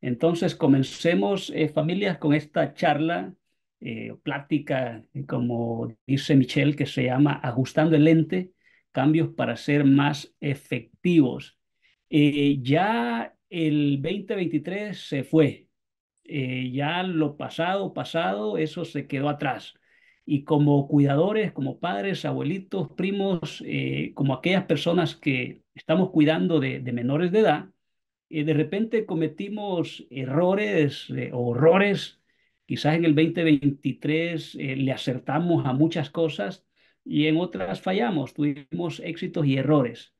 Entonces, comencemos, eh, familias, con esta charla, eh, plática, eh, como dice Michelle, que se llama Ajustando el lente, cambios para ser más efectivos. ya el 2023 se fue, ya lo pasado, pasado, eso se quedó atrás. Y como cuidadores, como padres, abuelitos, primos, como aquellas personas que estamos cuidando de menores de edad, eh, de repente cometimos errores eh, o horrores. Quizás en el 2023 eh, le acertamos a muchas cosas y en otras fallamos, tuvimos éxitos y errores.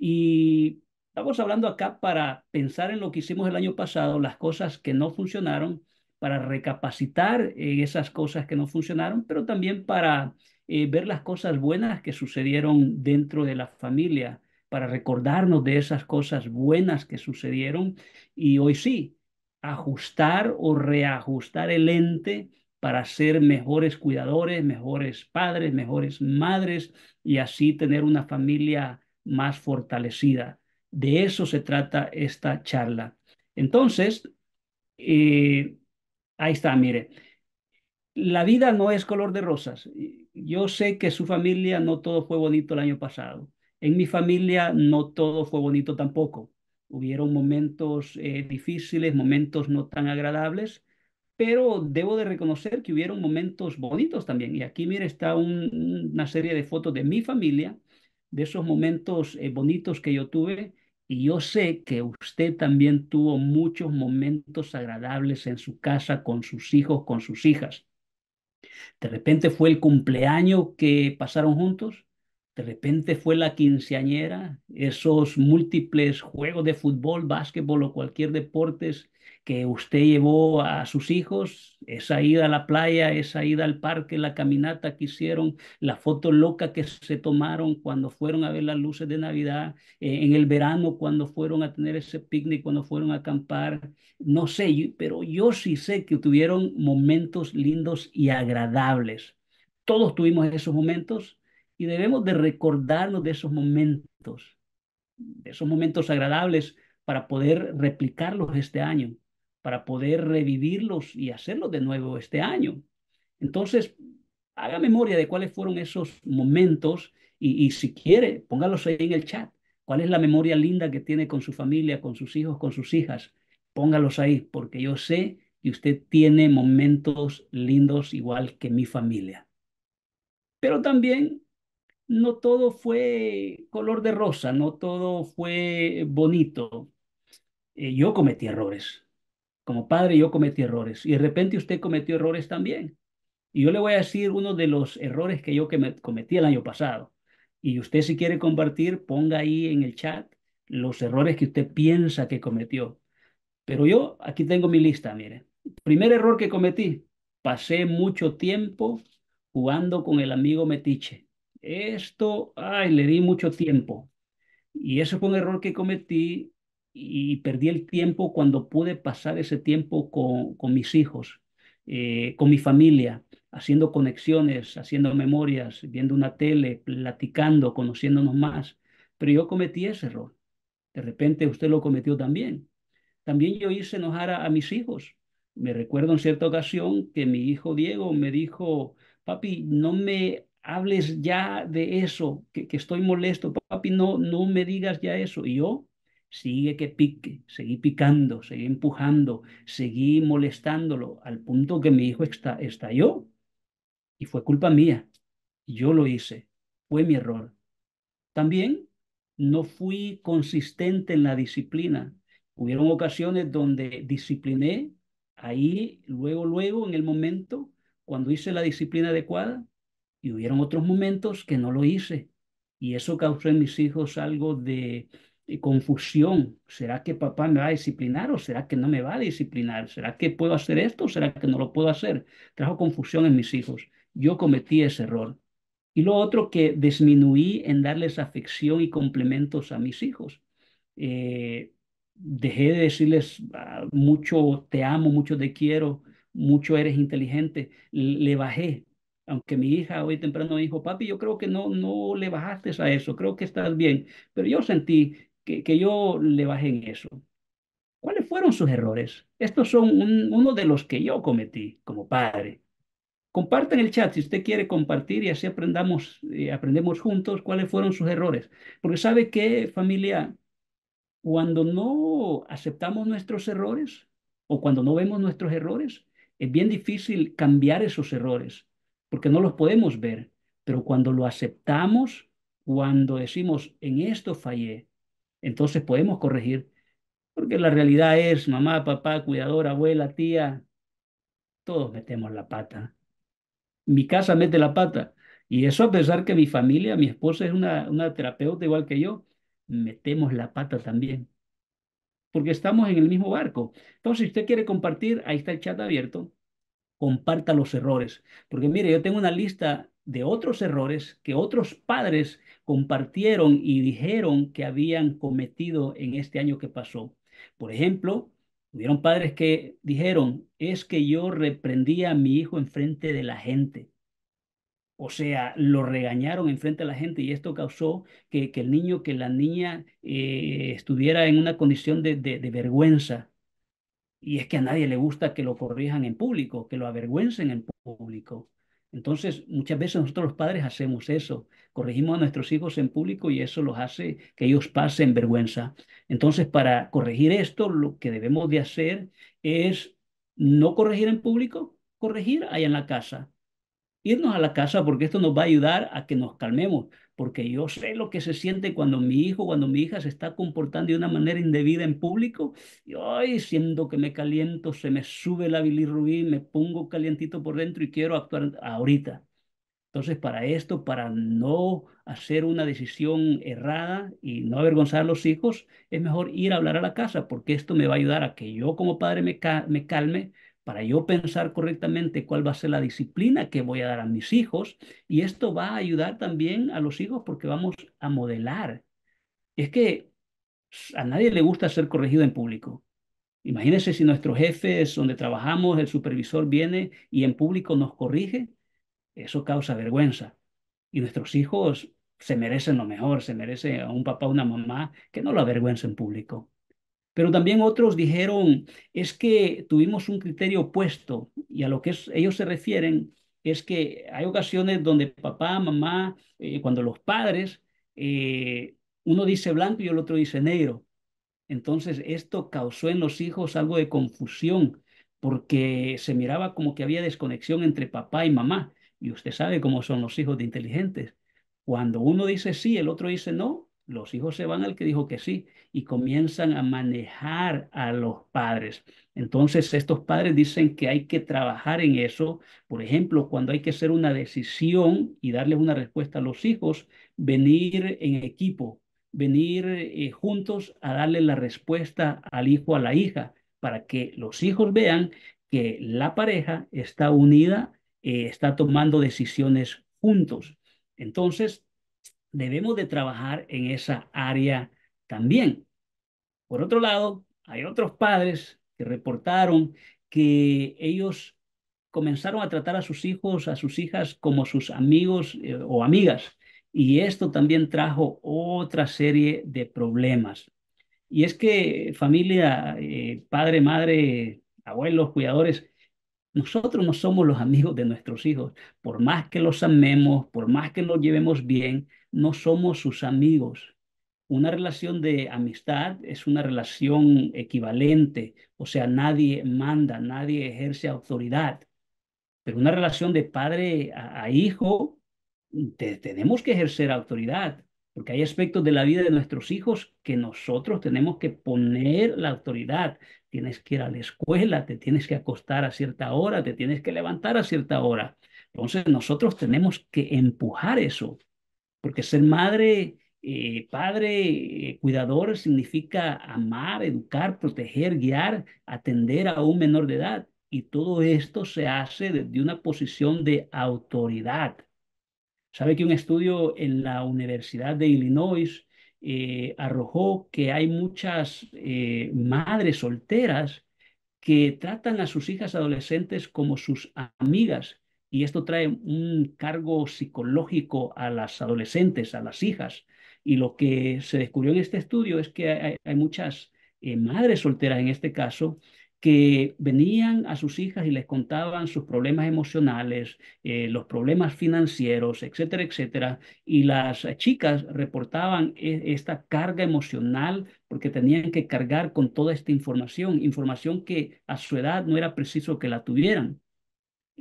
Y estamos hablando acá para pensar en lo que hicimos el año pasado, las cosas que no funcionaron, para recapacitar esas cosas que no funcionaron, pero también para ver las cosas buenas que sucedieron dentro de la familia para recordarnos de esas cosas buenas que sucedieron y hoy sí, ajustar o reajustar el ente para ser mejores cuidadores, mejores padres, mejores madres y así tener una familia más fortalecida. De eso se trata esta charla. Entonces, eh, ahí está, mire, la vida no es color de rosas. Yo sé que su familia no todo fue bonito el año pasado. En mi familia no todo fue bonito tampoco. Hubieron momentos eh, difíciles, momentos no tan agradables, pero debo de reconocer que hubieron momentos bonitos también. Y aquí, mire, está una serie de fotos de mi familia, de esos momentos eh, bonitos que yo tuve. Y yo sé que usted también tuvo muchos momentos agradables en su casa, con sus hijos, con sus hijas. De repente fue el cumpleaños que pasaron juntos, de repente fue la quinceañera, esos múltiples juegos de fútbol, básquetbol o cualquier deporte que usted llevó a sus hijos, esa ida a la playa, esa ida al parque, la caminata que hicieron, la foto loca que se tomaron cuando fueron a ver las luces de Navidad, eh, en el verano cuando fueron a tener ese picnic, cuando fueron a acampar, no sé, pero yo sí sé que tuvieron momentos lindos y agradables. Todos tuvimos esos momentos y debemos de recordarnos de esos momentos, de esos momentos agradables para poder replicarlos este año, para poder revivirlos y hacerlos de nuevo este año. Entonces, haga memoria de cuáles fueron esos momentos y, y si quiere, póngalos ahí en el chat. ¿Cuál es la memoria linda que tiene con su familia, con sus hijos, con sus hijas? Póngalos ahí, porque yo sé que usted tiene momentos lindos igual que mi familia. Pero también no todo fue color de rosa, no todo fue bonito. Eh, yo cometí errores. Como padre yo cometí errores y de repente usted cometió errores también. Y yo le voy a decir uno de los errores que yo cometí el año pasado. Y usted si quiere compartir, ponga ahí en el chat los errores que usted piensa que cometió. Pero yo aquí tengo mi lista, mire. Primer error que cometí, pasé mucho tiempo jugando con el amigo metiche esto, ay, le di mucho tiempo. Y ese fue un error que cometí y perdí el tiempo cuando pude pasar ese tiempo con, con mis hijos, eh, con mi familia, haciendo conexiones, haciendo memorias, viendo una tele, platicando, conociéndonos más. Pero yo cometí ese error. De repente usted lo cometió también. También yo hice enojar a, a mis hijos. Me recuerdo en cierta ocasión que mi hijo Diego me dijo, papi, no me hables ya de eso, que, estoy molesto, papi, no, no me digas ya eso. Y yo, sigue que pique, seguí picando, seguí empujando, seguí molestándolo, al punto que mi hijo está, estalló. Y fue culpa mía. Yo lo hice. Fue mi error. También no fui consistente en la disciplina. Hubieron ocasiones donde discipliné, ahí, luego, luego, en el momento, cuando hice la disciplina adecuada, y hubieron otros momentos que no lo hice. Y eso causó en mis hijos algo de, eh, confusión. ¿Será que papá me va a disciplinar o será que no me va a disciplinar? ¿Será que puedo hacer esto o será que no lo puedo hacer? Trajo confusión en mis hijos. Yo cometí ese error. Y lo otro que disminuí en darles afección y complementos a mis hijos. Eh, dejé de decirles ah, mucho te amo, mucho te quiero, mucho eres inteligente. Le bajé aunque mi hija hoy temprano me dijo, papi, yo creo que no, no le bajaste a eso, creo que estás bien, pero yo sentí que, yo le bajé en eso. ¿Cuáles fueron sus errores? Estos son uno de los que yo cometí como padre. en el chat si usted quiere compartir y así aprendamos, eh, aprendemos juntos cuáles fueron sus errores. Porque sabe que familia, cuando no aceptamos nuestros errores o cuando no vemos nuestros errores, es bien difícil cambiar esos errores porque no los podemos ver, pero cuando lo aceptamos, cuando decimos, en esto fallé, entonces podemos corregir, porque la realidad es, mamá, papá, cuidadora, abuela, tía, todos metemos la pata. Mi casa mete la pata. Y eso a pesar que mi familia, mi esposa es una, una terapeuta igual que yo, metemos la pata también. Porque estamos en el mismo barco. Entonces, si usted quiere compartir, ahí está el chat abierto comparta los errores. Porque mire, yo tengo una lista de otros errores que otros padres compartieron y dijeron que habían cometido en este año que pasó. Por ejemplo, hubieron padres que dijeron, es que yo reprendí a mi hijo en frente de la gente. O sea, lo regañaron en frente de la gente y esto causó que, el niño, que la niña eh, estuviera en una condición de, de vergüenza. Y es que a nadie le gusta que lo corrijan en público, que lo avergüencen en público. Entonces, muchas veces nosotros los padres hacemos eso, corregimos a nuestros hijos en público y eso los hace que ellos pasen vergüenza. Entonces, para corregir esto, lo que debemos de hacer es no corregir en público, corregir allá en la casa. Irnos a la casa porque esto nos va a ayudar a que nos calmemos, porque yo sé lo que se siente cuando mi hijo, cuando mi hija se está comportando de una manera indebida en público, y hoy siento que me caliento, se me sube la bilirrubina, me pongo calientito por dentro y quiero actuar ahorita. Entonces, para esto, para no hacer una decisión errada y no avergonzar a los hijos, es mejor ir a hablar a la casa, porque esto me va a ayudar a que yo como padre me calme, para yo pensar correctamente cuál va a ser la disciplina que voy a dar a mis hijos. Y esto va a ayudar también a los hijos porque vamos a modelar. Es que a nadie le gusta ser corregido en público. Imagínense si nuestro jefe donde trabajamos, el supervisor viene y en público nos corrige, eso causa vergüenza. Y nuestros hijos se merecen lo mejor, se merece a un papá, una mamá que no lo avergüenza en público. Pero también otros dijeron, es que tuvimos un criterio opuesto y a lo que ellos se refieren es que hay ocasiones donde papá, mamá, eh, cuando los padres, eh, uno dice blanco y el otro dice negro. Entonces esto causó en los hijos algo de confusión porque se miraba como que había desconexión entre papá y mamá. Y usted sabe cómo son los hijos de inteligentes. Cuando uno dice sí, el otro dice no, los hijos se van al que dijo que sí y comienzan a manejar a los padres. Entonces estos padres dicen que hay que trabajar en eso. Por ejemplo, cuando hay que hacer una decisión y darles una respuesta a los hijos, venir en equipo, venir eh, juntos a darle la respuesta al hijo, a la hija, para que los hijos vean que la pareja está unida, eh, está tomando decisiones juntos. Entonces, debemos de trabajar en esa área también. Por otro lado, hay otros padres que reportaron que ellos comenzaron a tratar a sus hijos, a sus hijas como sus amigos eh, o amigas. Y esto también trajo otra serie de problemas. Y es que familia, eh, padre, madre, abuelos, cuidadores, nosotros no somos los amigos de nuestros hijos. Por más que los amemos, por más que los llevemos bien, no somos sus amigos. Una relación de amistad es una relación equivalente, o sea, nadie manda, nadie ejerce autoridad. Pero una relación de padre a, hijo, tenemos que ejercer autoridad, porque hay aspectos de la vida de nuestros hijos que nosotros tenemos que poner la autoridad. Tienes que ir a la escuela, te tienes que acostar a cierta hora, te tienes que levantar a cierta hora. Entonces nosotros tenemos que empujar eso porque ser madre, eh, padre, eh, cuidador significa amar, educar, proteger, guiar, atender a un menor de edad. Y todo esto se hace desde una posición de autoridad. Sabe que un estudio en la Universidad de Illinois eh, arrojó que hay muchas madres solteras que tratan a sus hijas adolescentes como sus amigas y esto trae un cargo psicológico a las adolescentes, a las hijas. Y lo que se descubrió en este estudio es que hay, muchas eh, madres solteras en este caso que venían a sus hijas y les contaban sus problemas emocionales, eh, los problemas financieros, etcétera, etcétera. Y las eh, chicas reportaban e, esta carga emocional porque tenían que cargar con toda esta información, información que a su edad no era preciso que la tuvieran.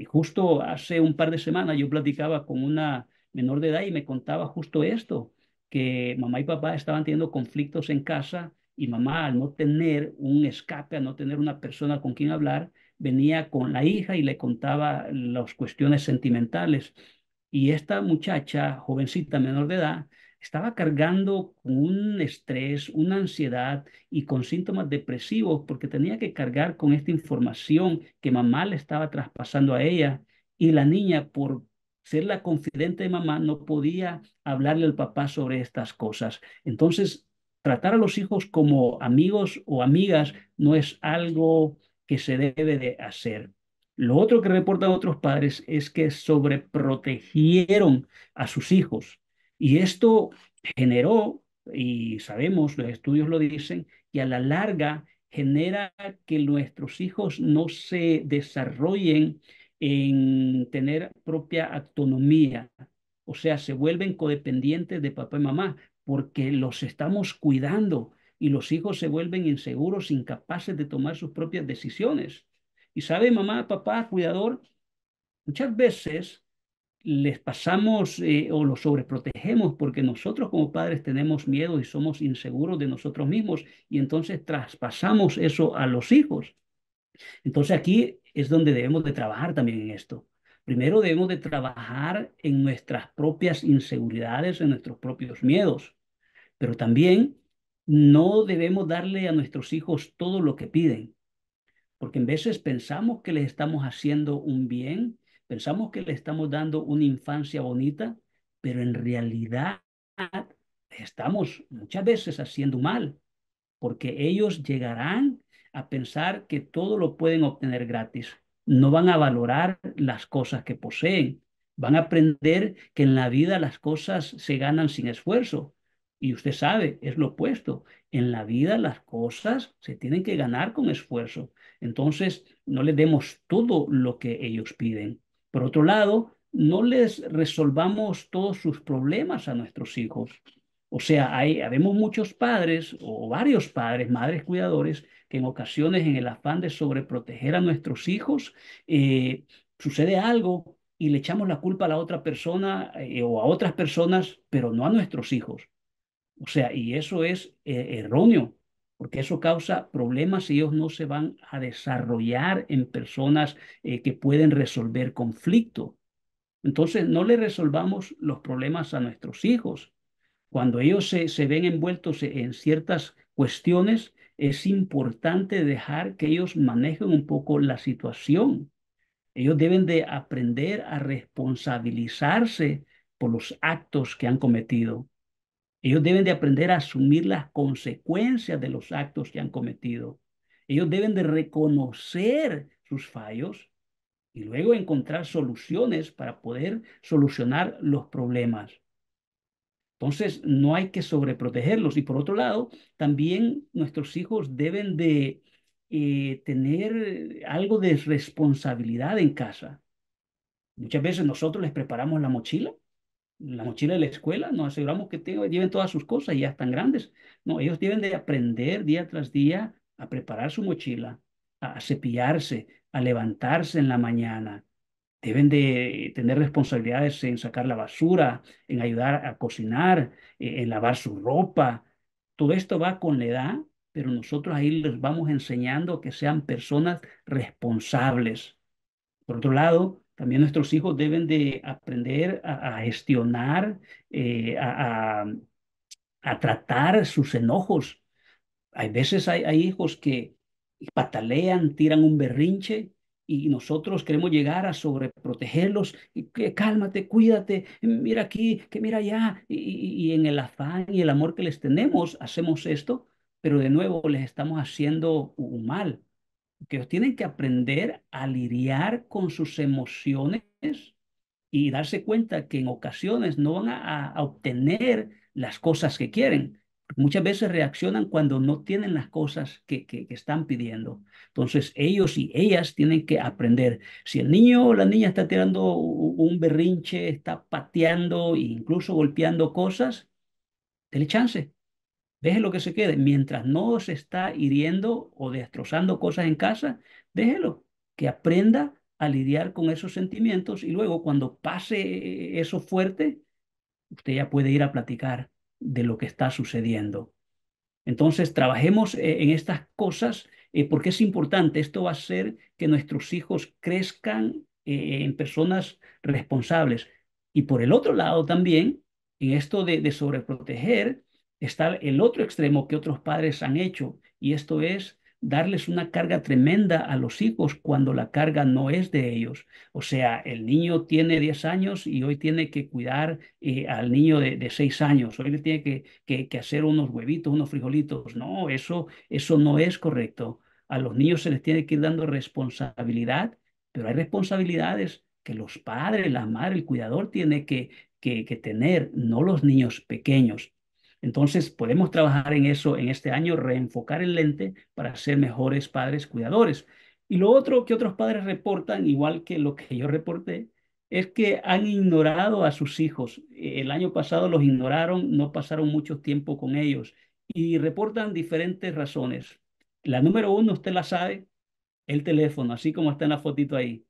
Y justo hace un par de semanas yo platicaba con una menor de edad y me contaba justo esto, que mamá y papá estaban teniendo conflictos en casa y mamá al no tener un escape, al no tener una persona con quien hablar, venía con la hija y le contaba las cuestiones sentimentales. Y esta muchacha, jovencita, menor de edad, estaba cargando con un estrés, una ansiedad y con síntomas depresivos porque tenía que cargar con esta información que mamá le estaba traspasando a ella y la niña por ser la confidente de mamá no podía hablarle al papá sobre estas cosas. Entonces, tratar a los hijos como amigos o amigas no es algo que se debe de hacer. Lo otro que reportan otros padres es que sobreprotegieron a sus hijos y esto generó, y sabemos, los estudios lo dicen, y a la larga genera que nuestros hijos no se desarrollen en tener propia autonomía, o sea, se vuelven codependientes de papá y mamá porque los estamos cuidando y los hijos se vuelven inseguros, incapaces de tomar sus propias decisiones. Y sabe, mamá, papá, cuidador, muchas veces les pasamos eh, o los sobreprotegemos porque nosotros como padres tenemos miedo y somos inseguros de nosotros mismos y entonces traspasamos eso a los hijos. Entonces aquí es donde debemos de trabajar también en esto. Primero debemos de trabajar en nuestras propias inseguridades, en nuestros propios miedos, pero también no debemos darle a nuestros hijos todo lo que piden, porque en veces pensamos que les estamos haciendo un bien Pensamos que le estamos dando una infancia bonita, pero en realidad estamos muchas veces haciendo mal, porque ellos llegarán a pensar que todo lo pueden obtener gratis. No van a valorar las cosas que poseen. Van a aprender que en la vida las cosas se ganan sin esfuerzo. Y usted sabe, es lo opuesto. En la vida las cosas se tienen que ganar con esfuerzo. Entonces, no le demos todo lo que ellos piden. Por otro lado, no les resolvamos todos sus problemas a nuestros hijos. O sea, hay, habemos muchos padres o varios padres, madres cuidadores, que en ocasiones en el afán de sobreproteger a nuestros hijos, eh, sucede algo y le echamos la culpa a la otra persona eh, o a otras personas, pero no a nuestros hijos. O sea, y eso es eh, erróneo, porque eso causa problemas y ellos no se van a desarrollar en personas eh, que pueden resolver conflicto. Entonces, no le resolvamos los problemas a nuestros hijos. Cuando ellos se, se ven envueltos e, en ciertas cuestiones, es importante dejar que ellos manejen un poco la situación. Ellos deben de aprender a responsabilizarse por los actos que han cometido. Ellos deben de aprender a asumir las consecuencias de los actos que han cometido. Ellos deben de reconocer sus fallos y luego encontrar soluciones para poder solucionar los problemas. Entonces, no hay que sobreprotegerlos. Y por otro lado, también nuestros hijos deben de eh, tener algo de responsabilidad en casa. Muchas veces nosotros les preparamos la mochila la mochila de la escuela, nos aseguramos que lleven todas sus cosas, ya están grandes. No, ellos deben de aprender día tras día a preparar su mochila, a, cepillarse, a levantarse en la mañana. Deben de tener responsabilidades en sacar la basura, en ayudar a cocinar, eh, en lavar su ropa. Todo esto va con la edad, pero nosotros ahí les vamos enseñando que sean personas responsables. Por otro lado, también nuestros hijos deben de aprender a, gestionar, eh, a, tratar sus enojos. Hay veces hay, hijos que patalean, tiran un berrinche, y nosotros queremos llegar a sobreprotegerlos, y que cálmate, cuídate, mira aquí, que mira allá, y, y, en el afán y el amor que les tenemos hacemos esto, pero de nuevo les estamos haciendo un mal que ellos tienen que aprender a lidiar con sus emociones y darse cuenta que en ocasiones no van a, obtener las cosas que quieren. Muchas veces reaccionan cuando no tienen las cosas que, que, están pidiendo. Entonces ellos y ellas tienen que aprender. Si el niño o la niña está tirando un berrinche, está pateando e incluso golpeando cosas, dele chance. Deje lo que se quede. Mientras no se está hiriendo o destrozando cosas en casa, déjelo que aprenda a lidiar con esos sentimientos y luego cuando pase eso fuerte, usted ya puede ir a platicar de lo que está sucediendo. Entonces, trabajemos eh, en estas cosas eh, porque es importante. Esto va a hacer que nuestros hijos crezcan eh, en personas responsables. Y por el otro lado también, en esto de, de sobreproteger, está el otro extremo que otros padres han hecho, y esto es darles una carga tremenda a los hijos cuando la carga no es de ellos. O sea, el niño tiene 10 años y hoy tiene que cuidar eh, al niño de, de, 6 años, hoy le tiene que, hacer unos huevitos, unos frijolitos. No, eso, eso no es correcto. A los niños se les tiene que ir dando responsabilidad, pero hay responsabilidades que los padres, la madre, el cuidador tiene que tener, no los niños pequeños. Entonces, podemos trabajar en eso en este año, reenfocar el lente para ser mejores padres cuidadores. Y lo otro que otros padres reportan, igual que lo que yo reporté, es que han ignorado a sus hijos. El año pasado los ignoraron, no pasaron mucho tiempo con ellos y reportan diferentes razones. La número uno, usted la sabe, el teléfono, así como está en la fotito ahí.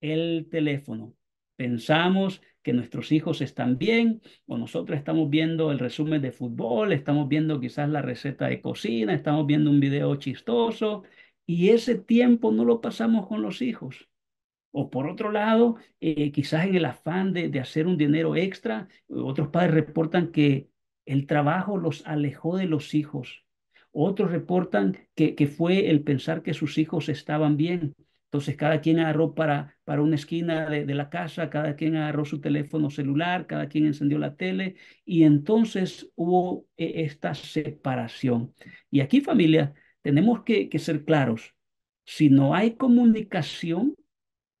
El teléfono. Pensamos que nuestros hijos están bien o nosotros estamos viendo el resumen de fútbol, estamos viendo quizás la receta de cocina, estamos viendo un video chistoso y ese tiempo no lo pasamos con los hijos. O por otro lado, eh, quizás en el afán de, hacer un dinero extra, otros padres reportan que el trabajo los alejó de los hijos. Otros reportan que, que fue el pensar que sus hijos estaban bien entonces, cada quien agarró para, para una esquina de, la casa, cada quien agarró su teléfono celular, cada quien encendió la tele y entonces hubo eh, esta separación. Y aquí, familia, tenemos que, que ser claros. Si no hay comunicación,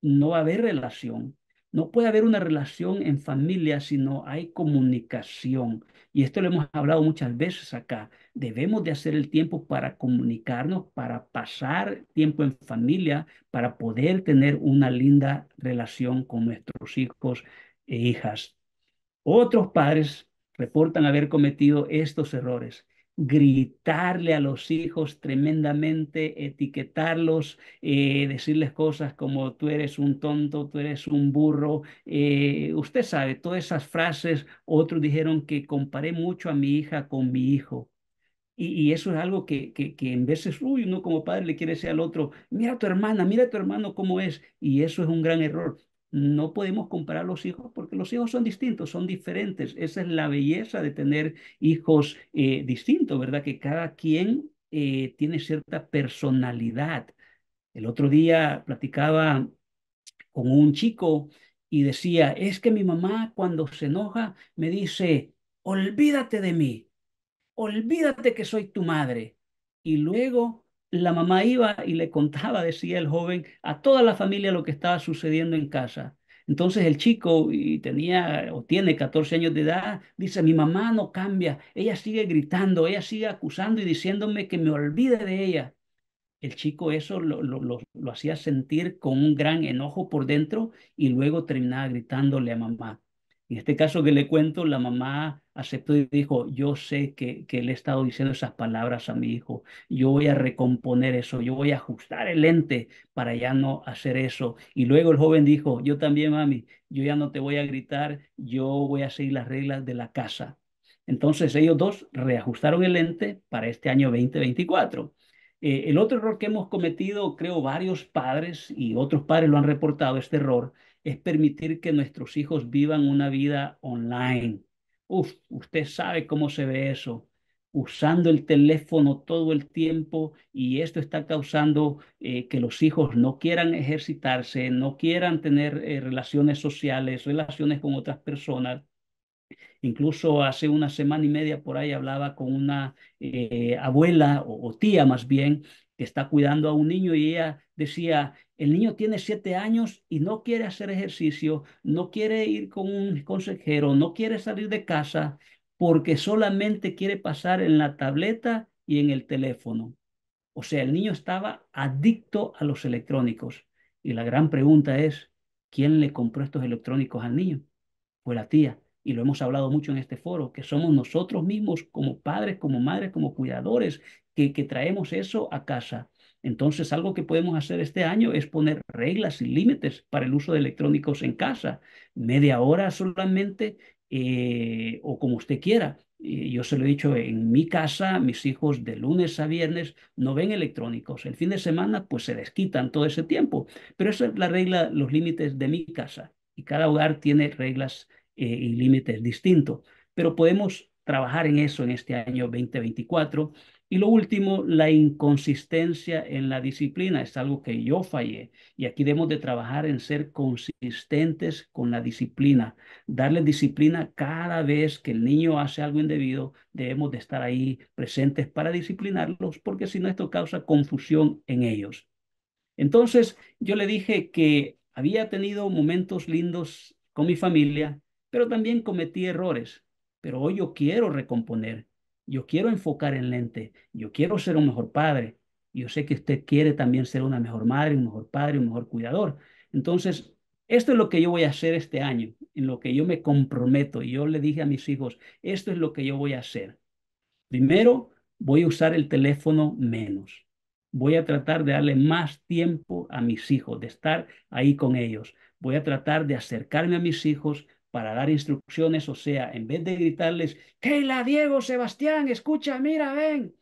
no va a haber relación. No puede haber una relación en familia si no hay comunicación. Y esto lo hemos hablado muchas veces acá. Debemos de hacer el tiempo para comunicarnos, para pasar tiempo en familia, para poder tener una linda relación con nuestros hijos e hijas. Otros padres reportan haber cometido estos errores gritarle a los hijos tremendamente, etiquetarlos, eh, decirles cosas como tú eres un tonto, tú eres un burro. Eh, usted sabe, todas esas frases, otros dijeron que comparé mucho a mi hija con mi hijo. Y, eso es algo que, que, que, en veces, uy, uno como padre le quiere decir al otro, mira a tu hermana, mira a tu hermano cómo es. Y eso es un gran error no podemos comparar los hijos porque los hijos son distintos, son diferentes. Esa es la belleza de tener hijos eh, distintos, ¿verdad? Que cada quien eh, tiene cierta personalidad. El otro día platicaba con un chico y decía, es que mi mamá cuando se enoja me dice, olvídate de mí, olvídate que soy tu madre. Y luego la mamá iba y le contaba, decía el joven, a toda la familia lo que estaba sucediendo en casa. Entonces el chico, y tenía o tiene 14 años de edad, dice, mi mamá no cambia, ella sigue gritando, ella sigue acusando y diciéndome que me olvide de ella. El chico eso lo, hacía sentir con un gran enojo por dentro y luego terminaba gritándole a mamá. En este caso que le cuento, la mamá aceptó y dijo, yo sé que, que le he estado diciendo esas palabras a mi hijo, yo voy a recomponer eso, yo voy a ajustar el lente para ya no hacer eso. Y luego el joven dijo, yo también, mami, yo ya no te voy a gritar, yo voy a seguir las reglas de la casa. Entonces ellos dos reajustaron el lente para este año 2024. Eh, el otro error que hemos cometido, creo varios padres y otros padres lo han reportado, este error, es permitir que nuestros hijos vivan una vida online usted sabe cómo se ve eso, usando el teléfono todo el tiempo y esto está causando eh, que los hijos no quieran ejercitarse, no quieran tener eh, relaciones sociales, relaciones con otras personas. Incluso hace una semana y media por ahí hablaba con una eh, abuela o, tía más bien que está cuidando a un niño y ella decía, el niño tiene siete años y no quiere hacer ejercicio, no quiere ir con un consejero, no quiere salir de casa porque solamente quiere pasar en la tableta y en el teléfono. O sea, el niño estaba adicto a los electrónicos. Y la gran pregunta es, ¿quién le compró estos electrónicos al niño? Fue la tía. Y lo hemos hablado mucho en este foro, que somos nosotros mismos como padres, como madres, como cuidadores, que, que traemos eso a casa. Entonces, algo que podemos hacer este año es poner reglas y límites para el uso de electrónicos en casa. Media hora solamente eh, o como usted quiera. Eh, yo se lo he dicho, en mi casa mis hijos de lunes a viernes no ven electrónicos. El fin de semana pues se les quitan todo ese tiempo. Pero esa es la regla, los límites de mi casa. Y cada hogar tiene reglas eh, y límites distintos. Pero podemos trabajar en eso en este año 2024 y lo último, la inconsistencia en la disciplina. Es algo que yo fallé. Y aquí debemos de trabajar en ser consistentes con la disciplina. Darle disciplina cada vez que el niño hace algo indebido. Debemos de estar ahí presentes para disciplinarlos porque si no esto causa confusión en ellos. Entonces yo le dije que había tenido momentos lindos con mi familia, pero también cometí errores. Pero hoy yo quiero recomponer yo quiero enfocar en lente, yo quiero ser un mejor padre, yo sé que usted quiere también ser una mejor madre, un mejor padre, un mejor cuidador. Entonces, esto es lo que yo voy a hacer este año, en lo que yo me comprometo. Y yo le dije a mis hijos, esto es lo que yo voy a hacer. Primero, voy a usar el teléfono menos. Voy a tratar de darle más tiempo a mis hijos, de estar ahí con ellos. Voy a tratar de acercarme a mis hijos, para dar instrucciones, o sea, en vez de gritarles, Keila, Diego, Sebastián, escucha, mira, ven,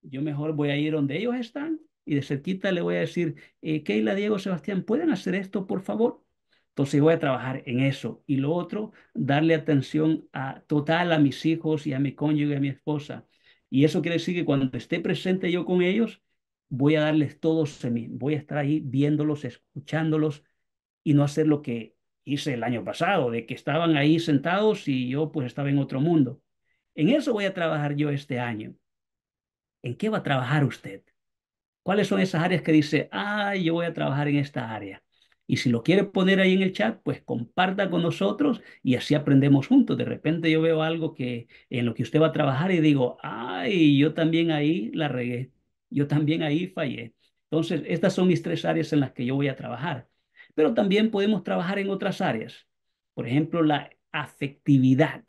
yo mejor voy a ir donde ellos están y de cerquita le voy a decir, Keila, eh, Diego, Sebastián, ¿pueden hacer esto, por favor? Entonces voy a trabajar en eso. Y lo otro, darle atención total a mis hijos y a mi cónyuge y a mi esposa. Y eso quiere decir que cuando esté presente yo con ellos, voy a darles todo a mí. Voy a estar ahí viéndolos, escuchándolos y no hacer lo que hice el año pasado, de que estaban ahí sentados y yo pues estaba en otro mundo. En eso voy a trabajar yo este año. ¿En qué va a trabajar usted? ¿Cuáles son esas áreas que dice, ah, yo voy a trabajar en esta área? Y si lo quiere poner ahí en el chat, pues comparta con nosotros y así aprendemos juntos. De repente yo veo algo que en lo que usted va a trabajar y digo, ay, yo también ahí la regué, yo también ahí fallé. Entonces, estas son mis tres áreas en las que yo voy a trabajar pero también podemos trabajar en otras áreas, por ejemplo, la afectividad.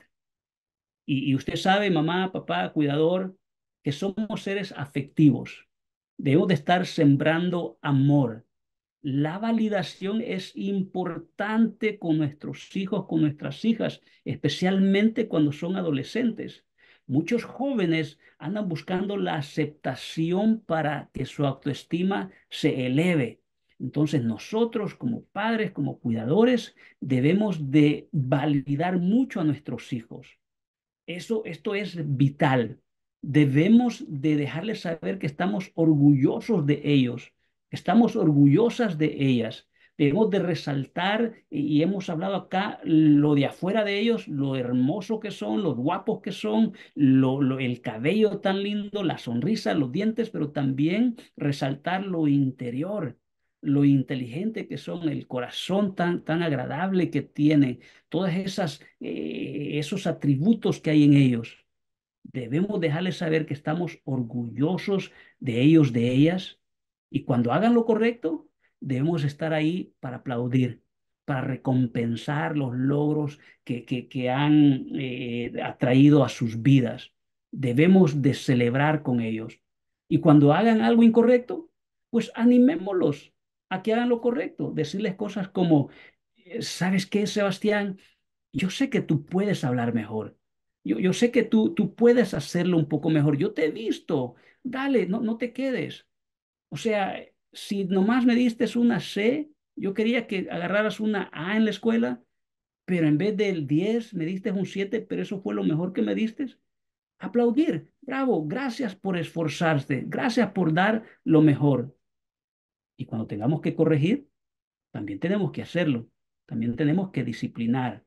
Y, usted sabe, mamá, papá, cuidador, que somos seres afectivos. Debemos de estar sembrando amor. La validación es importante con nuestros hijos, con nuestras hijas, especialmente cuando son adolescentes. Muchos jóvenes andan buscando la aceptación para que su autoestima se eleve, entonces nosotros como padres, como cuidadores, debemos de validar mucho a nuestros hijos. Eso, esto es vital. Debemos de dejarles saber que estamos orgullosos de ellos, estamos orgullosas de ellas. Debemos de resaltar, y hemos hablado acá, lo de afuera de ellos, lo hermoso que son, los guapos que son, el cabello tan lindo, la sonrisa, los dientes, pero también resaltar lo interior, lo inteligente que son, el corazón tan, tan agradable que tienen, todos esas eh, esos atributos que hay en ellos. Debemos dejarles saber que estamos orgullosos de ellos, de ellas, y cuando hagan lo correcto, debemos estar ahí para aplaudir, para recompensar los logros que, que, han eh, atraído a sus vidas. Debemos de celebrar con ellos. Y cuando hagan algo incorrecto, pues animémoslos a que hagan lo correcto, decirles cosas como, eh, ¿sabes qué, Sebastián? Yo sé que tú puedes hablar mejor. Yo, sé que tú, tú puedes hacerlo un poco mejor. Yo te he visto. Dale, no, no te quedes. O sea, eh, si nomás me diste una C, yo quería que agarraras una A en la escuela, pero en vez del 10 me diste un 7, pero eso fue lo mejor que me diste. Aplaudir, bravo, gracias por esforzarte, gracias por dar lo mejor. Y cuando tengamos que corregir, también tenemos que hacerlo, también tenemos que disciplinar.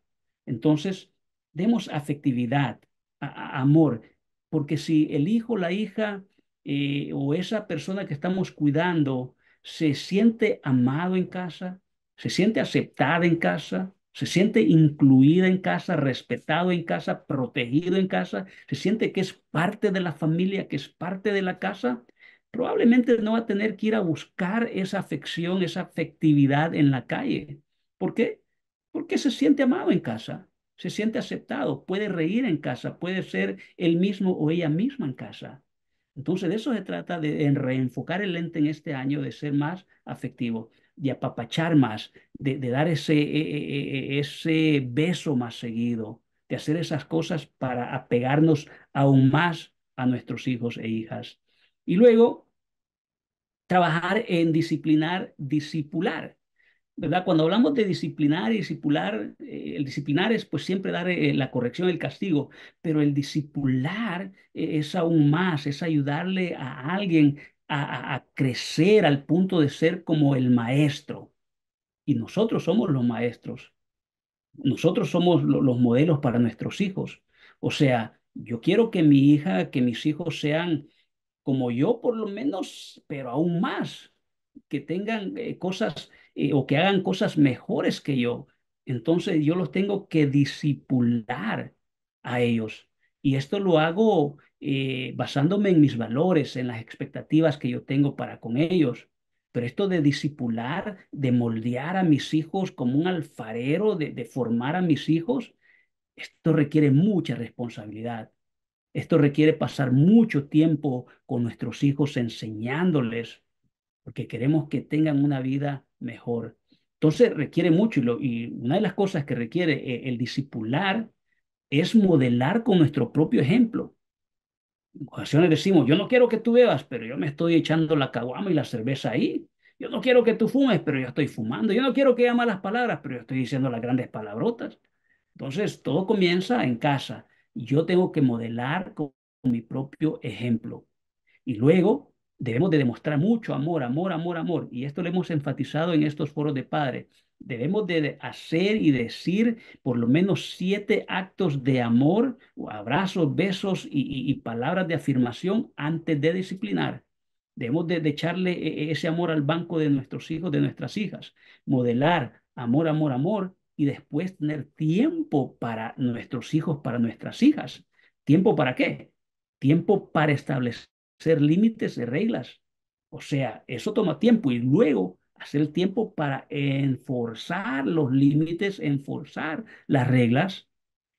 Entonces, demos afectividad, amor, porque si el hijo, la hija eh, o esa persona que estamos cuidando se siente amado en casa, se siente aceptada en casa, se siente incluida en casa, respetado en casa, protegido en casa, se siente que es parte de la familia, que es parte de la casa, probablemente no va a tener que ir a buscar esa afección, esa afectividad en la calle. ¿Por qué? Porque se siente amado en casa, se siente aceptado, puede reír en casa, puede ser él mismo o ella misma en casa. Entonces de eso se trata, de reenfocar el lente en este año, de ser más afectivo, de apapachar más, de, dar ese, e, e, e, ese beso más seguido, de hacer esas cosas para apegarnos aún más a nuestros hijos e hijas. Y luego, trabajar en disciplinar, disipular. ¿Verdad? Cuando hablamos de disciplinar y disipular, eh, el disciplinar es pues siempre dar eh, la corrección, el castigo, pero el discipular eh, es aún más, es ayudarle a alguien a, crecer al punto de ser como el maestro. Y nosotros somos los maestros. Nosotros somos los modelos para nuestros hijos. O sea, yo quiero que mi hija, que mis hijos sean como yo por lo menos, pero aún más, que tengan eh, cosas eh, o que hagan cosas mejores que yo. Entonces yo los tengo que disipular a ellos. Y esto lo hago eh, basándome en mis valores, en las expectativas que yo tengo para con ellos. Pero esto de disipular, de moldear a mis hijos como un alfarero, de formar a mis hijos, esto requiere mucha responsabilidad. Esto requiere pasar mucho tiempo con nuestros hijos enseñándoles, porque queremos que tengan una vida mejor. Entonces requiere mucho y, una de las cosas que requiere eh, el discipular es modelar con nuestro propio ejemplo. ocasiones decimos, yo no quiero que tú bebas, pero yo me estoy echando la caguama y la cerveza ahí. Yo no quiero que tú fumes, pero yo estoy fumando. Yo no quiero que haya malas palabras, pero yo estoy diciendo las grandes palabrotas. Entonces, todo comienza en casa yo tengo que modelar con mi propio ejemplo. Y luego debemos de demostrar mucho amor, amor, amor, amor. Y esto lo hemos enfatizado en estos foros de padres. Debemos de hacer y decir por lo menos siete actos de amor, abrazos, besos y, palabras de afirmación antes de disciplinar. Debemos de echarle e, e, ese amor al banco de nuestros hijos, de nuestras hijas. Modelar amor, amor, amor y después tener tiempo para nuestros hijos, para nuestras hijas. ¿Tiempo para qué? Tiempo para establecer límites y reglas. O sea, eso toma tiempo y luego hacer el tiempo para enforzar los límites, enforzar las reglas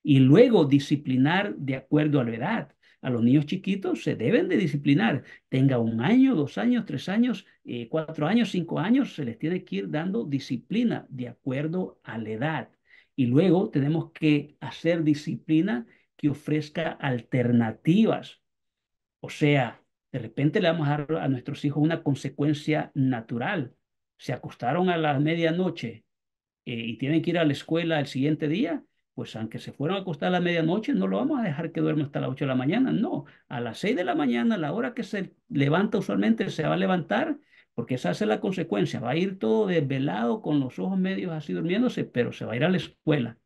y luego disciplinar de acuerdo a la edad a los niños chiquitos se deben de disciplinar. Tenga un año, dos años, tres años, eh, cuatro años, cinco años, se les tiene que ir dando disciplina de acuerdo a la edad. Y luego tenemos que hacer disciplina que ofrezca alternativas. O sea, de repente le vamos a dar a nuestros hijos una consecuencia natural. Se acostaron a la medianoche eh, y tienen que ir a la escuela el siguiente día pues aunque se fueron a acostar a la medianoche, no lo vamos a dejar que duerma hasta las 8 de la mañana, no, a las 6 de la mañana, la hora que se levanta usualmente, se va a levantar, porque esa es la consecuencia, va a ir todo desvelado, con los ojos medios así durmiéndose, pero se va a ir a la escuela.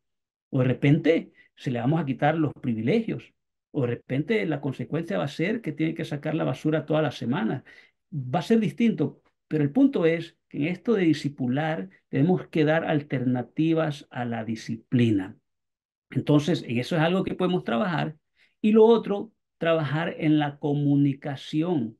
O de repente se le vamos a quitar los privilegios, o de repente la consecuencia va a ser que tiene que sacar la basura toda la semana. Va a ser distinto, pero el punto es que en esto de disipular, tenemos que dar alternativas a la disciplina. Entonces, eso es algo que podemos trabajar. Y lo otro, trabajar en la comunicación.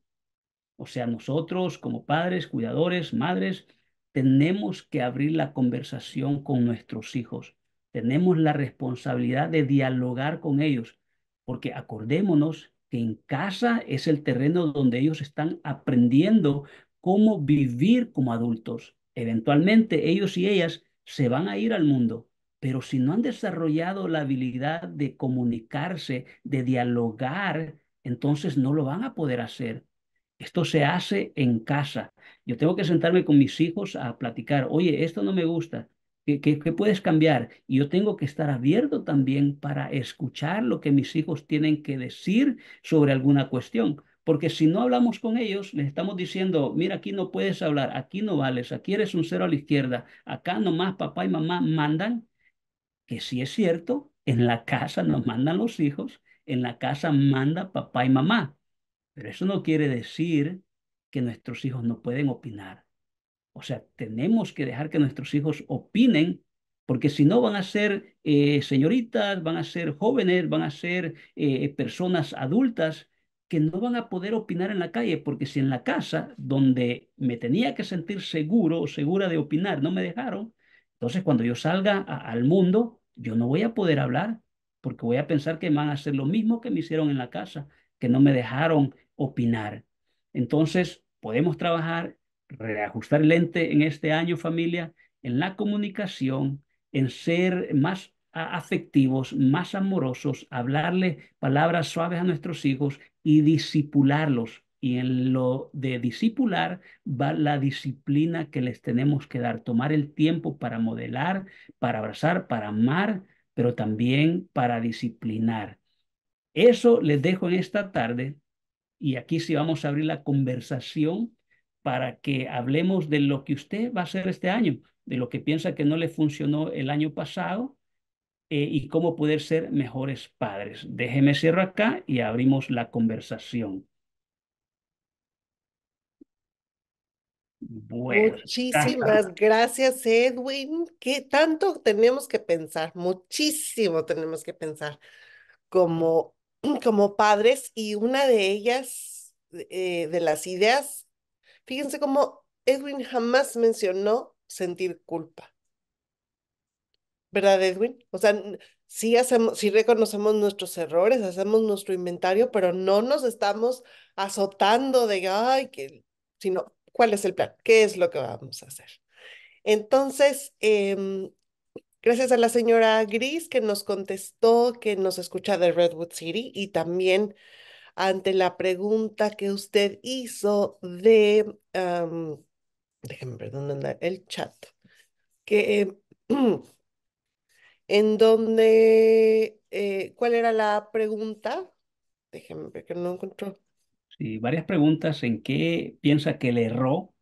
O sea, nosotros como padres, cuidadores, madres, tenemos que abrir la conversación con nuestros hijos. Tenemos la responsabilidad de dialogar con ellos, porque acordémonos que en casa es el terreno donde ellos están aprendiendo cómo vivir como adultos. Eventualmente ellos y ellas se van a ir al mundo pero si no han desarrollado la habilidad de comunicarse, de dialogar, entonces no lo van a poder hacer. Esto se hace en casa. Yo tengo que sentarme con mis hijos a platicar, oye, esto no me gusta, ¿Qué, puedes cambiar? Y yo tengo que estar abierto también para escuchar lo que mis hijos tienen que decir sobre alguna cuestión. Porque si no hablamos con ellos, les estamos diciendo, mira, aquí no puedes hablar, aquí no vales, aquí eres un cero a la izquierda, acá nomás papá y mamá mandan que sí es cierto, en la casa nos mandan los hijos, en la casa manda papá y mamá, pero eso no quiere decir que nuestros hijos no pueden opinar. O sea, tenemos que dejar que nuestros hijos opinen, porque si no van a ser eh, señoritas, van a ser jóvenes, van a ser eh, personas adultas que no van a poder opinar en la calle, porque si en la casa, donde me tenía que sentir seguro o segura de opinar, no me dejaron, entonces, cuando yo salga al mundo, yo no voy a poder hablar porque voy a pensar que van a hacer lo mismo que me hicieron en la casa, que no me dejaron opinar. Entonces, podemos trabajar, reajustar el lente en este año, familia, en la comunicación, en ser más afectivos, más amorosos, hablarle palabras suaves a nuestros hijos y disipularlos y en lo de discipular va la disciplina que les tenemos que dar, tomar el tiempo para modelar, para abrazar, para amar, pero también para disciplinar. Eso les dejo en esta tarde y aquí sí vamos a abrir la conversación para que hablemos de lo que usted va a hacer este año, de lo que piensa que no le funcionó el año pasado eh, y cómo poder ser mejores padres. Déjeme cierro acá y abrimos la conversación. Muchísimas gracias, Edwin. ¿Qué tanto tenemos que pensar? Muchísimo tenemos que pensar como, como padres y una de ellas, eh, de las ideas, fíjense como Edwin jamás mencionó sentir culpa. ¿Verdad, Edwin? O sea, si hacemos, si reconocemos nuestros errores, hacemos nuestro inventario, pero no nos estamos azotando de, ay, que, sino cuál es el plan, qué es lo que vamos a hacer. Entonces, em, gracias a la señora Gris que nos contestó que nos escucha de Redwood City y también ante la pregunta que usted hizo de, ver dónde anda el chat, que em, en donde, eh, ¿cuál era la pregunta? Déjenme ver que no encontró. Sí, varias preguntas. ¿En qué piensa que le erró?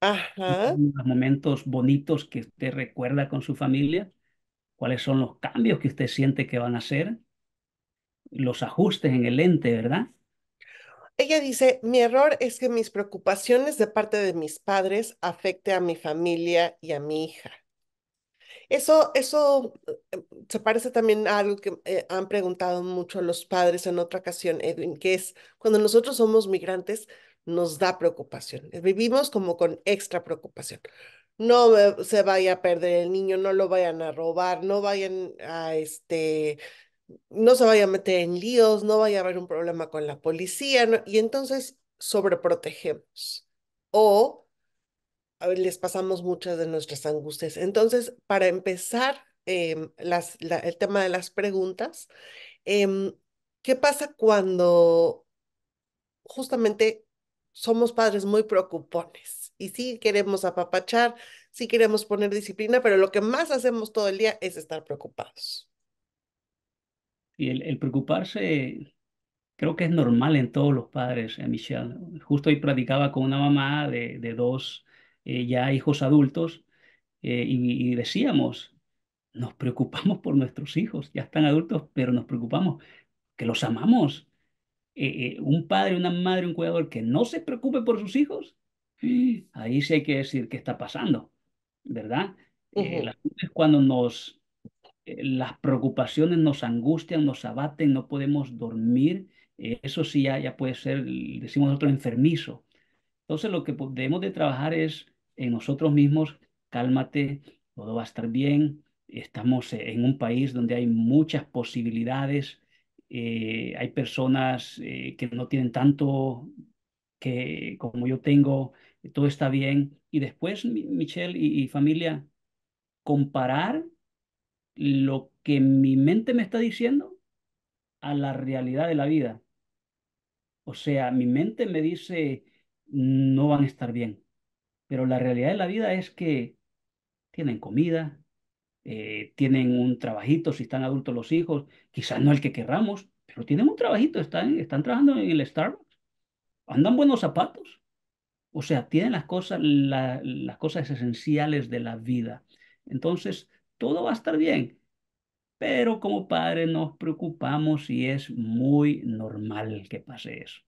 Ajá. Los momentos bonitos que usted recuerda con su familia. ¿Cuáles son los cambios que usted siente que van a hacer? Los ajustes en el ente, ¿verdad? Ella dice, mi error es que mis preocupaciones de parte de mis padres afecte a mi familia y a mi hija. Eso, eso eh, se parece también a algo que eh, han preguntado mucho los padres en otra ocasión, Edwin, que es cuando nosotros somos migrantes, nos da preocupación. Eh, vivimos como con extra preocupación. No se vaya a perder el niño, no lo vayan a robar, no vayan a este, no se vaya a meter en líos, no vaya a haber un problema con la policía. y entonces sobreprotegemos. O les pasamos muchas de nuestras angustias. Entonces, para empezar em, el tema de las preguntas, em, ¿qué pasa cuando justamente somos padres muy preocupones? Y sí queremos apapachar, sí queremos poner disciplina, pero lo que más hacemos todo el día es estar preocupados. Y el, preocuparse creo que es normal en todos los padres, eh, Michelle. Justo hoy platicaba con una mamá de dos eh, ya hijos adultos, eh, y, decíamos, nos preocupamos por nuestros hijos, ya están adultos, pero nos preocupamos, que los amamos. Eh, un padre, una madre, un cuidador que no se preocupe por sus hijos, ahí sí hay que decir qué está pasando, ¿verdad? es cuando nos, las preocupaciones nos angustian, nos abaten, no podemos dormir, eso sí ya, ya puede ser, decimos nosotros, enfermizo. Entonces lo que debemos de trabajar es en nosotros mismos, cálmate, todo va a estar bien, estamos e-, en un país donde hay muchas posibilidades, eh, hay personas eh, que no tienen tanto que como yo tengo, todo está bien. Y después, Michelle y, y familia, comparar lo que mi mente me está diciendo a la realidad de la vida. O sea, mi mente me dice, no van a estar bien. Pero la realidad de la vida es que tienen comida, eh, tienen un trabajito, si están adultos los hijos, quizás no el que querramos, pero tienen un trabajito, están, están trabajando en el Starbucks, andan buenos zapatos. O sea, tienen las cosas, las cosas esenciales de la vida. Entonces, todo va a estar bien. Pero como padres nos preocupamos y es muy normal que pase eso.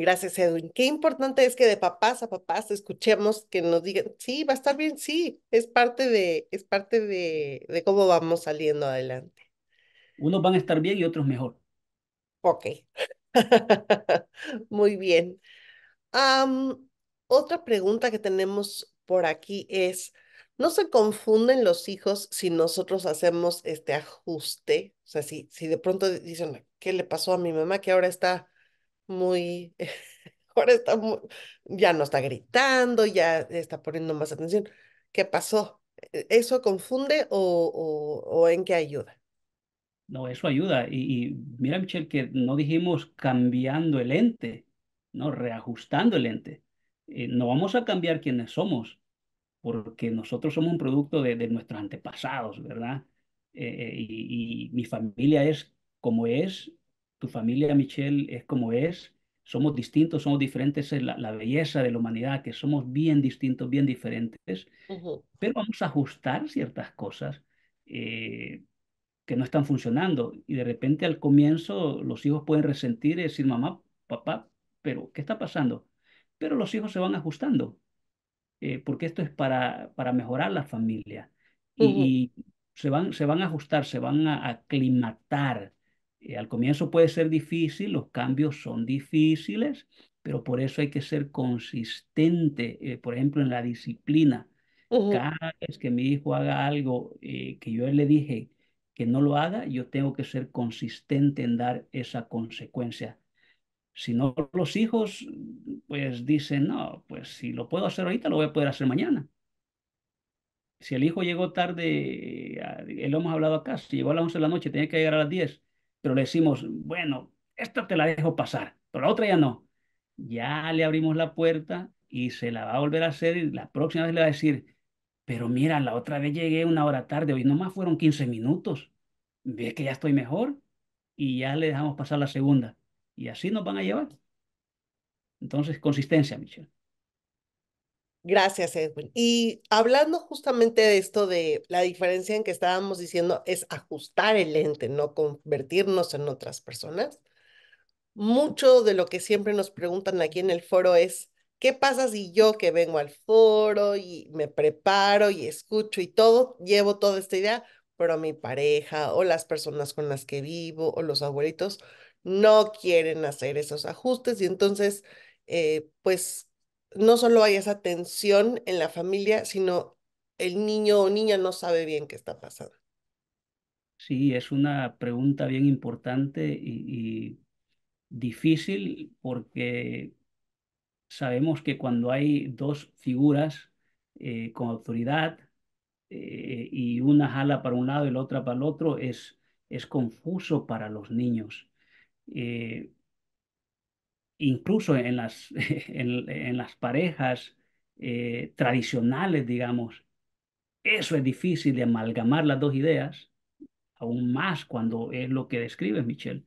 Gracias, Edwin. Qué importante es que de papás a papás escuchemos que nos digan, sí, va a estar bien, sí, es parte de, es parte de, de cómo vamos saliendo adelante. Unos van a estar bien y otros mejor. Ok. Muy bien. otra pregunta que tenemos por aquí es, ¿no se confunden los hijos si nosotros hacemos este ajuste? O sea, si, si de pronto dicen, ¿qué le pasó a mi mamá que ahora está muy, ahora está ya no está gritando, ya está poniendo más atención. ¿Qué pasó? ¿E-, ¿Eso confunde o, en qué ayuda? No, eso ayuda. Y, mira, Michelle, que no dijimos cambiando el ente, no, reajustando el ente. Eh, no vamos a cambiar quienes somos, porque nosotros somos un producto de, nuestros antepasados, ¿verdad? Eh, eh, y mi familia es como es tu familia, Michelle, es como es, somos distintos, somos diferentes, es la, belleza de la humanidad, que somos bien distintos, bien diferentes, pero vamos a ajustar ciertas cosas eh, que no están funcionando. Y de repente al comienzo los hijos pueden resentir y decir, mamá, papá, pero ¿qué está pasando? Pero los hijos se van ajustando, eh, porque esto es para, para mejorar la familia. y, se, van, se van a ajustar, se van a aclimatar eh, al comienzo puede ser difícil, los cambios son difíciles, pero por eso hay que ser consistente, eh, por ejemplo, en la disciplina. Cada vez que mi hijo haga algo eh, que yo le dije que no lo haga, yo tengo que ser consistente en dar esa consecuencia. Si no, los hijos pues dicen, no, pues si lo puedo hacer ahorita, lo voy a poder hacer mañana. Si el hijo llegó tarde, él lo hemos hablado acá, si llegó a las 11 de la noche, tenía que llegar a las 10, le decimos, bueno, esta te la dejo pasar, pero la otra ya no. Ya le abrimos la puerta y se la va a volver a hacer y la próxima vez le va a decir, pero mira, la otra vez llegué una hora tarde, hoy nomás fueron 15 minutos, ve que ya estoy mejor y ya le dejamos pasar la segunda. Y así nos van a llevar. Entonces, consistencia, Michelle. Gracias, Edwin. Y hablando justamente de esto, de la diferencia en que estábamos diciendo es ajustar el lente, no convertirnos en otras personas, mucho de lo que siempre nos preguntan aquí en el foro es, ¿qué pasa si yo que vengo al foro y me preparo y escucho y todo, llevo toda esta idea, pero mi pareja o las personas con las que vivo o los abuelitos no quieren hacer esos ajustes y entonces, eh, pues no solo hay esa tensión en la familia, sino el niño o niña no sabe bien qué está pasando. Sí, es una pregunta bien importante y, difícil porque sabemos que cuando hay dos figuras eh, con autoridad eh, y una jala para un lado y la otra para el otro, es, es confuso para los niños. Eh, incluso en las, en, las parejas eh, tradicionales, digamos, eso es difícil de amalgamar las dos ideas, aún más cuando es lo que describe Michelle.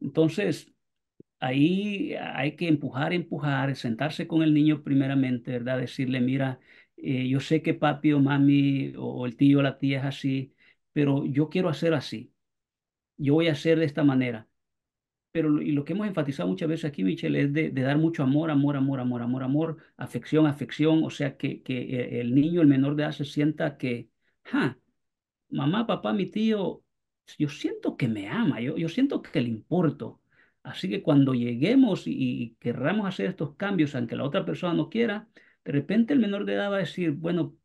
Entonces, ahí hay que empujar, empujar, sentarse con el niño primeramente, ¿verdad? Decirle, mira, eh, yo sé que papi o mami o el tío o la tía es así, pero yo quiero hacer así. Yo voy a hacer de esta manera pero y lo que hemos enfatizado muchas veces aquí, Michelle, es de, dar mucho amor, amor, amor, amor, amor, amor, afección, afección, o sea, que, que eh, el niño, el menor de edad, se sienta que, ja, mamá, papá, mi tío, yo siento que me ama, yo, yo siento que le importo. Así que cuando lleguemos y, y querramos hacer estos cambios, aunque la otra persona no quiera, de repente el menor de edad va a decir, bueno,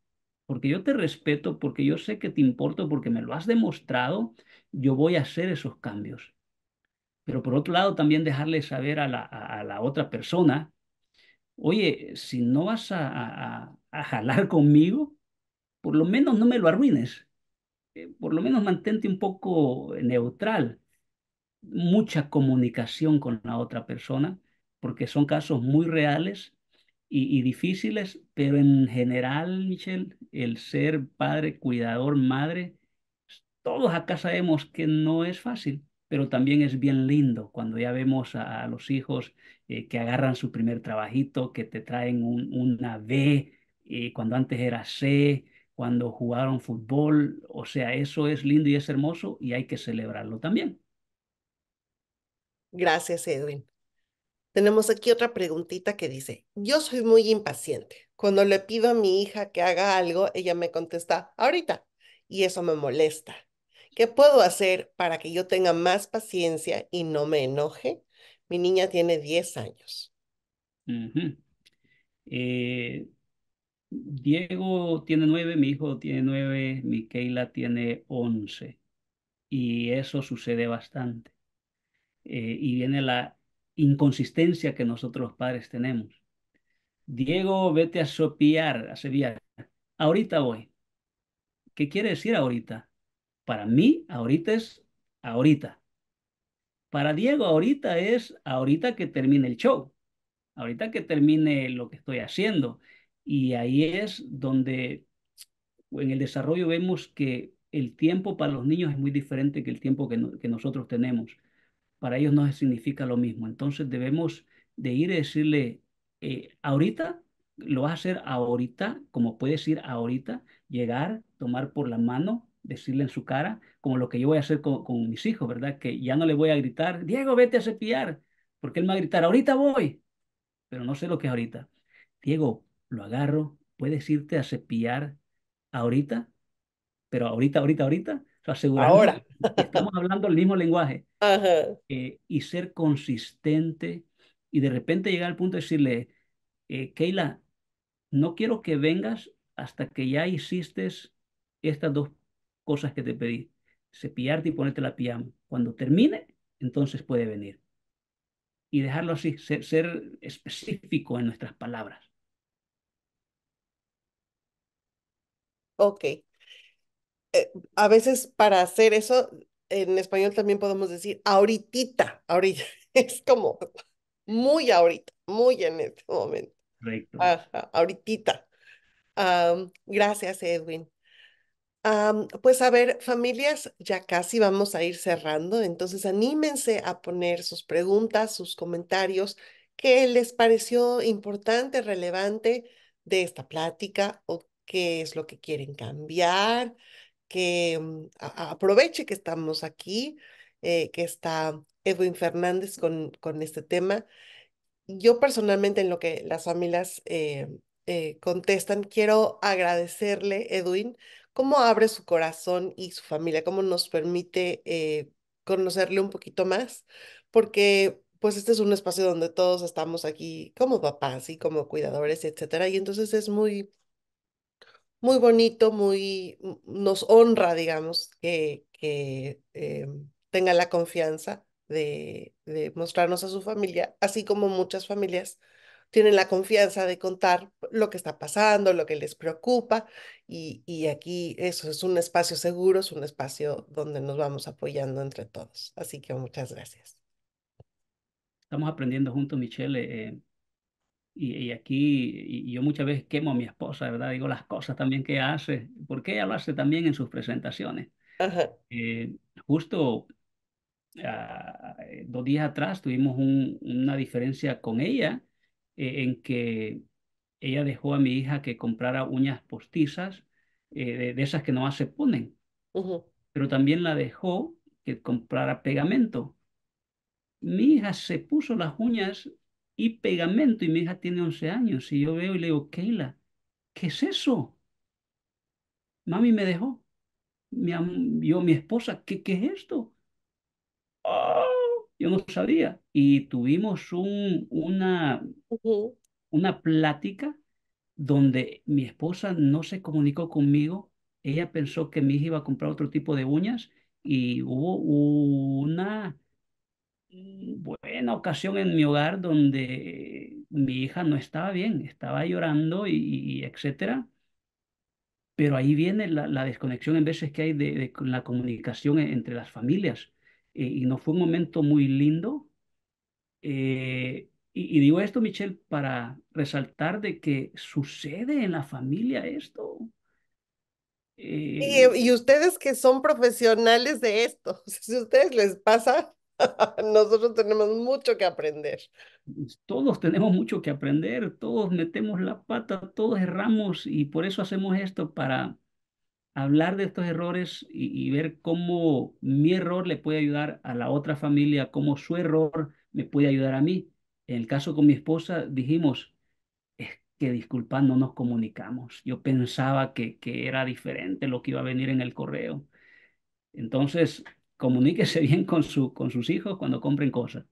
porque yo te respeto, porque yo sé que te importo, porque me lo has demostrado, yo voy a hacer esos cambios. Pero por otro lado, también dejarle saber a la, otra persona, oye, si no vas a, jalar conmigo, por lo menos no me lo arruines. Eh, por lo menos mantente un poco neutral. Mucha comunicación con la otra persona, porque son casos muy reales y, y, difíciles, pero en general, Michelle, el ser padre, cuidador, madre, todos acá sabemos que no es fácil pero también es bien lindo cuando ya vemos a, los hijos eh, que agarran su primer trabajito, que te traen un, una B, eh, cuando antes era C, cuando jugaron fútbol, o sea, eso es lindo y es hermoso y hay que celebrarlo también. Gracias, Edwin. Tenemos aquí otra preguntita que dice, yo soy muy impaciente. Cuando le pido a mi hija que haga algo, ella me contesta, ahorita. Y eso me molesta. ¿Qué puedo hacer para que yo tenga más paciencia y no me enoje? Mi niña tiene 10 años. Eh, Diego tiene 9, mi hijo tiene 9, Keila tiene 11. Y eso sucede bastante. Eh, y viene la inconsistencia que nosotros padres tenemos. Diego, vete a sopiar, a Sevilla. Ahorita voy. ¿Qué quiere decir ahorita? Para mí, ahorita es ahorita. Para Diego, ahorita es ahorita que termine el show, ahorita que termine lo que estoy haciendo. Y ahí es donde en el desarrollo vemos que el tiempo para los niños es muy diferente que el tiempo que, nosotros tenemos. Para ellos no significa lo mismo. Entonces debemos de ir y decirle, eh, ahorita lo vas a hacer ahorita, como puedes ir ahorita, llegar, tomar por la mano, decirle en su cara, como lo que yo voy a hacer con, mis hijos, ¿verdad? Que ya no le voy a gritar, Diego, vete a cepillar, porque él me va a gritar, ahorita voy, pero no sé lo que es ahorita. Diego, lo agarro, puedes irte a cepillar ahorita, pero ahorita, ahorita, ahorita, asegúrate, Ahora. estamos hablando el mismo lenguaje eh, y ser consistente y de repente llegar al punto de decirle, eh, Keila, no quiero que vengas hasta que ya hiciste estas dos cosas que te pedí. Cepillarte y ponerte la pijama. Cuando termine, entonces puede venir. Y dejarlo así, ser, específico en nuestras palabras. Ok. Eh, a veces para hacer eso, en español también podemos decir ahorita. ahorita. Es como muy ahorita, muy en este momento. Correcto. ahoritita. gracias, Edwin pues a ver, familias, ya casi vamos a ir cerrando, entonces anímense a poner sus preguntas, sus comentarios, qué les pareció importante, relevante de esta plática o qué es lo que quieren cambiar, que mm, aproveche que estamos aquí, eh, que está Edwin Fernández con, con este tema. Yo personalmente en lo que las familias eh, eh, contestan, quiero agradecerle, Edwin, cómo abre su corazón y su familia, cómo nos permite eh, conocerle un poquito más, porque pues este es un espacio donde todos estamos aquí como papás y como cuidadores, etcétera, y entonces es muy, muy bonito, muy, nos honra, digamos, que, que em, tenga la confianza de, de mostrarnos a su familia, así como muchas familias tienen la confianza de contar lo que está pasando, lo que les preocupa y, y, aquí eso es un espacio seguro, es un espacio donde nos vamos apoyando entre todos. Así que muchas gracias. Estamos aprendiendo juntos, Michelle. Eh, y, y, aquí y yo muchas veces quemo a mi esposa, ¿verdad? Digo las cosas también que hace, porque ella lo hace también en sus presentaciones. Eh, justo ah, dos días atrás tuvimos una diferencia con ella eh, en que ella dejó a mi hija que comprara uñas postizas, eh, de, esas que no se ponen, pero también la dejó que comprara pegamento. Mi hija se puso las uñas y pegamento y mi hija tiene 11 años y yo veo y le digo, Keila, ¿qué es eso? Mami me dejó. Mi, yo, mi esposa, ¿qué, qué es esto? Ah yo no sabía. Y tuvimos un, una, una plática donde mi esposa no se comunicó conmigo. Ella pensó que mi hija iba a comprar otro tipo de uñas y hubo una buena ocasión en mi hogar donde mi hija no estaba bien, estaba llorando y, etcétera. Pero ahí viene la, desconexión en veces que hay de, de la comunicación entre las familias y no fue un momento muy lindo. Eh, y, digo esto, Michelle, para resaltar de que sucede en la familia esto. y, eh, y, ustedes que son profesionales de esto, si a ustedes les pasa, nosotros tenemos mucho que aprender. Todos tenemos mucho que aprender, todos metemos la pata, todos erramos y por eso hacemos esto para hablar de estos errores y, ver cómo mi error le puede ayudar a la otra familia, cómo su error me puede ayudar a mí. En el caso con mi esposa dijimos, es que disculpa, no nos comunicamos. Yo pensaba que, que era diferente lo que iba a venir en el correo. Entonces, comuníquese bien con, su, con sus hijos cuando compren cosas.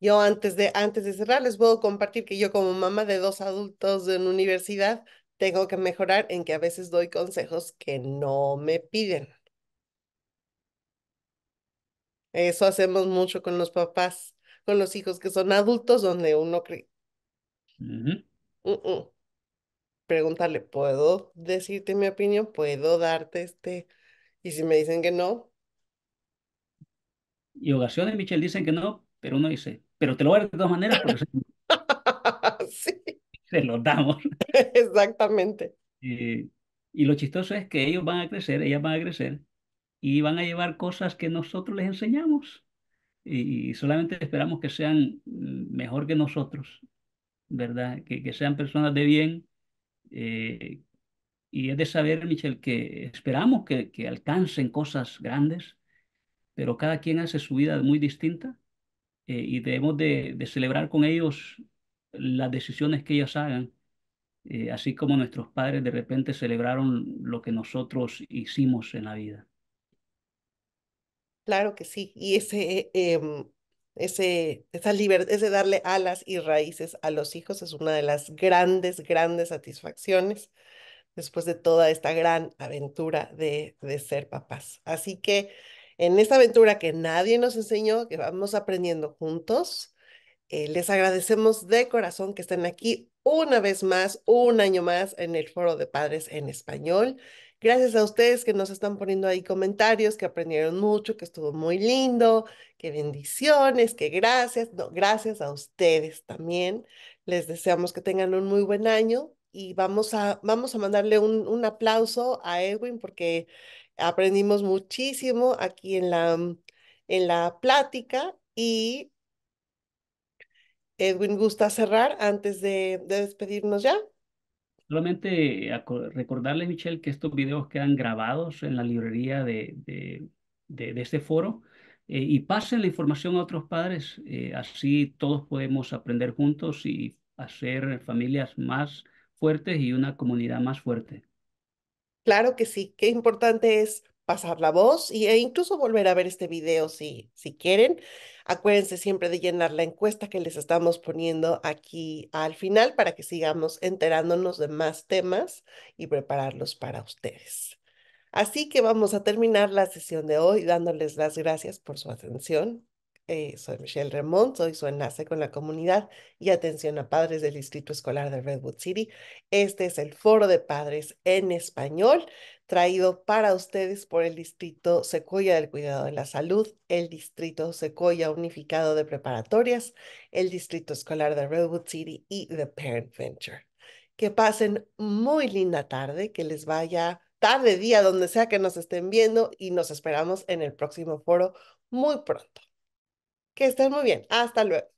Yo antes de, antes de cerrar, les puedo compartir que yo como mamá de dos adultos en universidad, tengo que mejorar en que a veces doy consejos que no me piden. Eso hacemos mucho con los papás, con los hijos que son adultos, donde uno cree. Pregúntale, ¿puedo decirte mi opinión? ¿Puedo darte este? Y si me dicen que no. Y ocasiones, Michelle, dicen que no, pero uno dice, pero te lo voy a dar de todas maneras porque se los damos. Exactamente. Eh, y lo chistoso es que ellos van a crecer, ellas van a crecer y van a llevar cosas que nosotros les enseñamos y, solamente esperamos que sean mejor que nosotros, ¿verdad? Que, que sean personas de bien. Eh, y es de saber, Michelle, que esperamos que, alcancen cosas grandes, pero cada quien hace su vida muy distinta eh, y debemos de, de celebrar con ellos las decisiones que ellas hagan, eh, así como nuestros padres de repente celebraron lo que nosotros hicimos en la vida. Claro que sí, y ese, em, ese, esa libertad, ese darle alas y raíces a los hijos es una de las grandes, grandes satisfacciones después de toda esta gran aventura de, de ser papás. Así que en esta aventura que nadie nos enseñó, que vamos aprendiendo juntos, eh, les agradecemos de corazón que estén aquí una vez más, un año más en el Foro de Padres en Español. Gracias a ustedes que nos están poniendo ahí comentarios, que aprendieron mucho, que estuvo muy lindo, que bendiciones, que gracias. No, gracias a ustedes también. Les deseamos que tengan un muy buen año y vamos a, vamos a mandarle un, un aplauso a Edwin porque aprendimos muchísimo aquí en la, en la plática y Edwin, ¿gusta cerrar antes de, despedirnos ya? Solamente recordarles Michelle, que estos videos quedan grabados en la librería de, de, este foro eh, y pasen la información a otros padres. Eh, así todos podemos aprender juntos y hacer familias más fuertes y una comunidad más fuerte. Claro que sí, qué importante es pasar la voz y, e incluso volver a ver este video si, si quieren. Acuérdense siempre de llenar la encuesta que les estamos poniendo aquí al final para que sigamos enterándonos de más temas y prepararlos para ustedes. Así que vamos a terminar la sesión de hoy dándoles las gracias por su atención. Eh, soy Michelle Remont, soy su enlace con la comunidad y atención a padres del Distrito Escolar de Redwood City. Este es el foro de padres en español traído para ustedes por el Distrito Secoya del Cuidado de la Salud, el Distrito Secoya Unificado de Preparatorias, el Distrito Escolar de Redwood City y The Parent Venture. Que pasen muy linda tarde, que les vaya tarde, día, donde sea que nos estén viendo y nos esperamos en el próximo foro muy pronto. Que estén muy bien. Hasta luego.